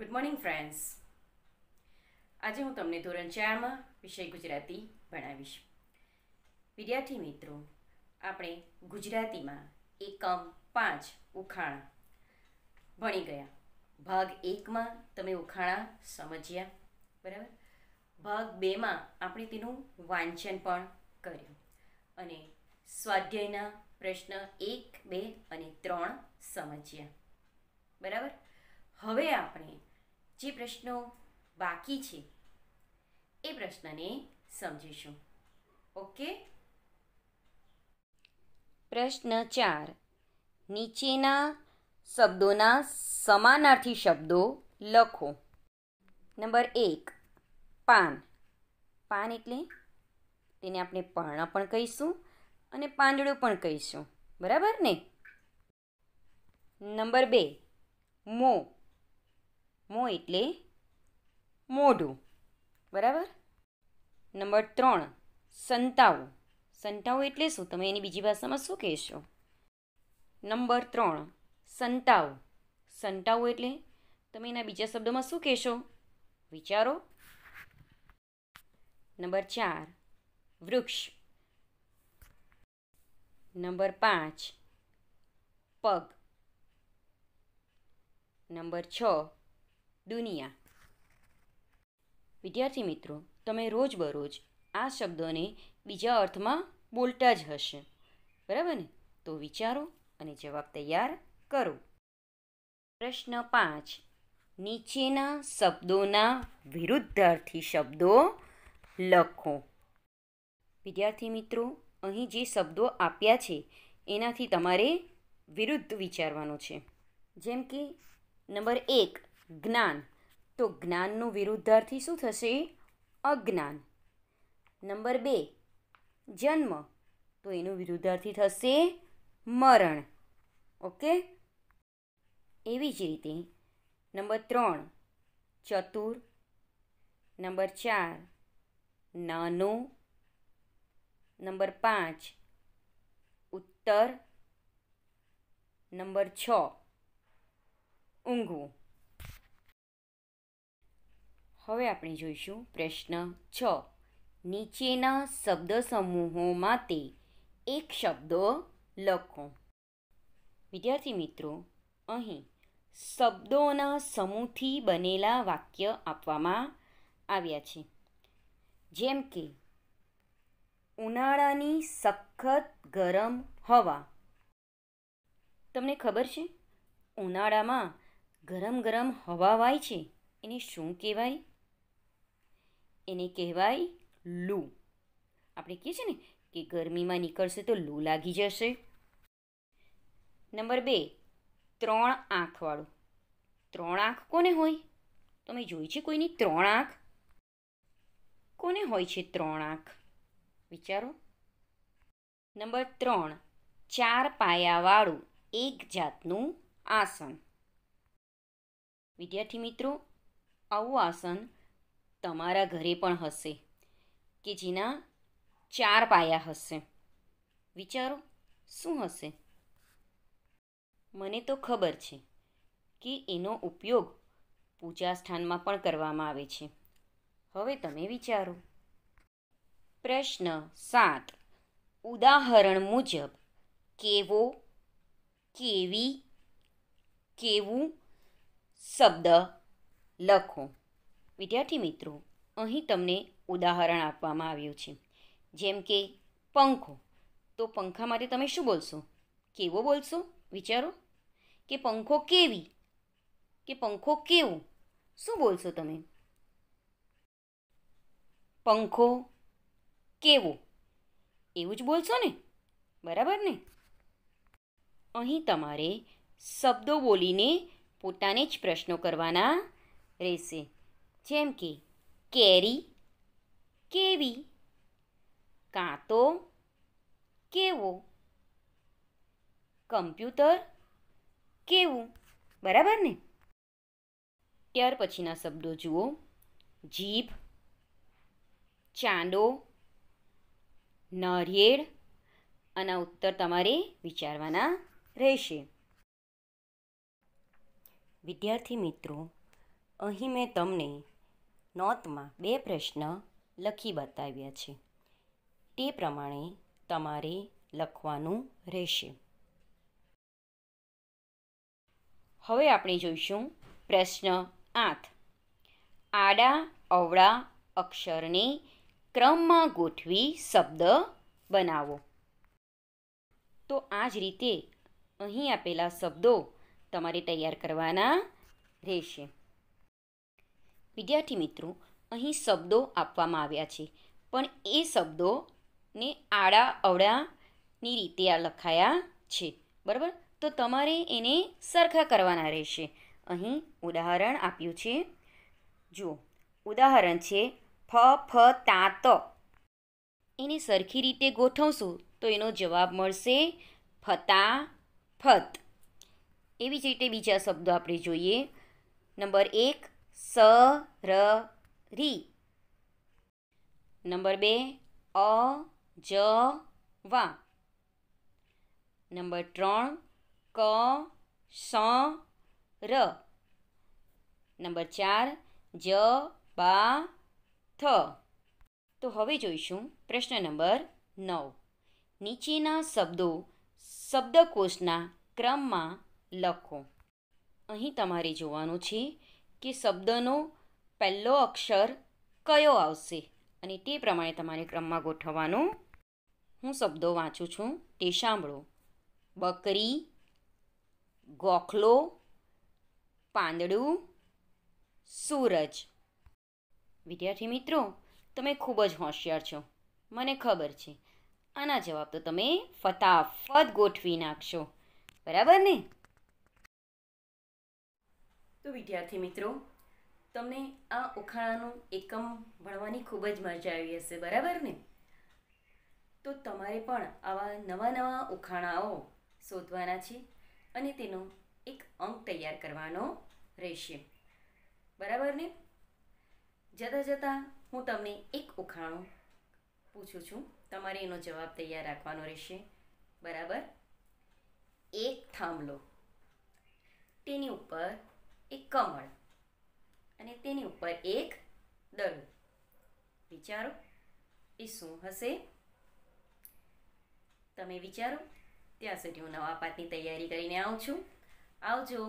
good morning friends આજે હું તમને ધોરણ ચારમાં વિષય ગુજરાતી ભણાવીશ વિદ્યાર્થી મિત્રો આપણે ગુજરાતીમાં એકમ પાંચ ઉખાણ ભણી ગયા ભાગ એકમાં તમે ઉખાણા સમજ્યા બરાબર ભાગ બેમાં આપણે તેનું વાંચન પણ કર્યું અને સ્વાધ્યાયના પ્રશ્ન એક બે અને ત્રણ સમજ્યા બરાબર હવે આપણે જે પ્રશ્નો બાકી છે એ પ્રશ્નને સમજીશું ઓકે પ્રશ્ન ચાર નીચેના શબ્દોના સમાનાર્થી શબ્દો લખો નંબર એક પાન પાન એટલે તેને આપણે પર્ણ પણ કહીશું અને પાંદડું પણ કહીશું બરાબર ને નંબર બે મો મો એટલે મોઢું બરાબર નંબર ત્રણ સંતાવું સંતાવું એટલે શું તમે એની બીજી ભાષામાં શું કહેશો નંબર ત્રણ સંતાવ સંતાવું એટલે તમે એના બીજા શબ્દોમાં શું કહેશો વિચારો નંબર ચાર વૃક્ષ નંબર પાંચ પગ નંબર છ દુનિયા વિદ્યાર્થી મિત્રો તમે રોજબરોજ આ શબ્દોને બીજા અર્થમાં બોલતા જ હશે બરાબર ને તો વિચારો અને જવાબ તૈયાર કરો પ્રશ્ન પાંચ નીચેના શબ્દોના વિરુદ્ધાર્થી શબ્દો લખો વિદ્યાર્થી મિત્રો અહીં જે શબ્દો આપ્યા છે એનાથી તમારે વિરુદ્ધ વિચારવાનો છે જેમ કે નંબર એક જ્ઞાન તો જ્ઞાનનું વિરુદ્ધાર્થી શું થશે અજ્ઞાન નંબર બે જન્મ તો એનું વિરુદ્ધાર્થી થશે મરણ ઓકે એવી જ રીતે નંબર ત્રણ ચતુર નંબર ચાર નાનો નંબર પાંચ ઉત્તર નંબર છ ઊંઘવું હવે આપણે જોઈશું પ્રશ્ન છ નીચેના શબ્દ સમૂહો માટે એક શબ્દ લખો વિદ્યાર્થી મિત્રો અહીં શબ્દોના સમૂહથી બનેલા વાક્ય આપવામાં આવ્યા છે જેમ કે ઉનાળાની સખત ગરમ હવા તમને ખબર છે ઉનાળામાં ગરમ ગરમ હવા વાય છે એને શું કહેવાય એને કહેવાય લૂ આપણે કહીએ છીએ ને કે ગરમીમાં નીકળશે તો લૂ લાગી જશે નંબર બે ત્રણ આંખવાળું ત્રણ આંખ કોને હોય તમે જોઈ છે કોઈની ત્રણ આંખ કોને હોય છે ત્રણ આંખ વિચારો નંબર ત્રણ ચાર પાયાવાળું એક જાતનું આસન વિદ્યાર્થી મિત્રો આવું આસન તમારા ઘરે પણ હશે કે જેના ચાર પાયા હશે વિચારો શું હશે મને તો ખબર છે કે એનો ઉપયોગ પૂજા સ્થાનમાં પણ કરવામાં આવે છે હવે તમે વિચારો પ્રશ્ન સાત ઉદાહરણ મુજબ કેવો કેવી કેવું શબ્દ લખો વિદ્યાર્થી મિત્રો અહીં તમને ઉદાહરણ આપવામાં આવ્યું છે જેમ કે પંખો તો પંખા માટે તમે શું બોલશો કેવો બોલશો વિચારો કે પંખો કેવી કે પંખો કેવો શું બોલશો તમે પંખો કેવો એવું જ બોલશો ને બરાબર ને અહીં તમારે શબ્દો બોલીને પોતાને જ પ્રશ્નો કરવાના રહેશે જેમ કે કેરી કેવી કાંતો કેવો કમ્પ્યુટર કેવું બરાબર ને ત્યાર પછીના શબ્દો જુઓ જીભ ચાંદો નારિયેળ આના ઉત્તર તમારે વિચારવાના રહેશે વિદ્યાર્થી મિત્રો અહીં મેં તમને નોંધમાં બે પ્રશ્ન લખી બતાવ્યા છે તે પ્રમાણે તમારે લખવાનું રહેશે હવે આપણે જોઈશું પ્રશ્ન આઠ આડા અવળા અક્ષરને ક્રમમાં ગોઠવી શબ્દ બનાવો તો આ જ રીતે અહીં આપેલા શબ્દો તમારે તૈયાર કરવાના રહેશે વિદ્યાર્થી મિત્રો અહીં શબ્દો આપવામાં આવ્યા છે પણ એ શબ્દોને આડા અવડાની રીતે આ લખાયા છે બરાબર તો તમારે એને સરખા કરવાના રહેશે અહીં ઉદાહરણ આપ્યું છે જુઓ ઉદાહરણ છે ફ ફ તા ત એને સરખી રીતે ગોઠવશું તો એનો જવાબ મળશે ફતા ફત એવી જ રીતે બીજા શબ્દો આપણે જોઈએ નંબર એક સ ર રી નંબર બે અ જ વા નંબર ત્રણ ક સ ર નંબર ચાર જ બા થ તો હવે જોઈશું પ્રશ્ન નંબર નવ નીચેના શબ્દો શબ્દકોષના ક્રમમાં લખો અહીં તમારે જોવાનું છે કે શબ્દનો પહેલો અક્ષર કયો આવશે અને તે પ્રમાણે તમારે ક્રમમાં ગોઠવવાનું હું શબ્દો વાંચું છું તે સાંભળો બકરી ગોખલો પાંદડું સૂરજ વિદ્યાર્થી મિત્રો તમે ખૂબ જ હોશિયાર છો મને ખબર છે આના જવાબ તો તમે ફતાફત ગોઠવી નાખશો બરાબર ને તો વિદ્યાર્થી મિત્રો તમને આ ઉખાણાનું એકમ ભણવાની ખૂબ જ મજા આવી હશે બરાબર ને તો તમારે પણ આવા નવા નવા ઉખાણાઓ શોધવાના છે અને તેનો એક અંક તૈયાર કરવાનો રહેશે બરાબર ને જતાં જતાં હું તમને એક ઉખાણું પૂછું છું તમારે એનો જવાબ તૈયાર રાખવાનો રહેશે બરાબર એક થાંભલો તેની ઉપર એક કમળ અને તેની ઉપર એક દડો વિચારો એ શું હશે તમે વિચારો ત્યાં સુધી હું નવા પાતની તૈયારી કરીને આવું છું આવજો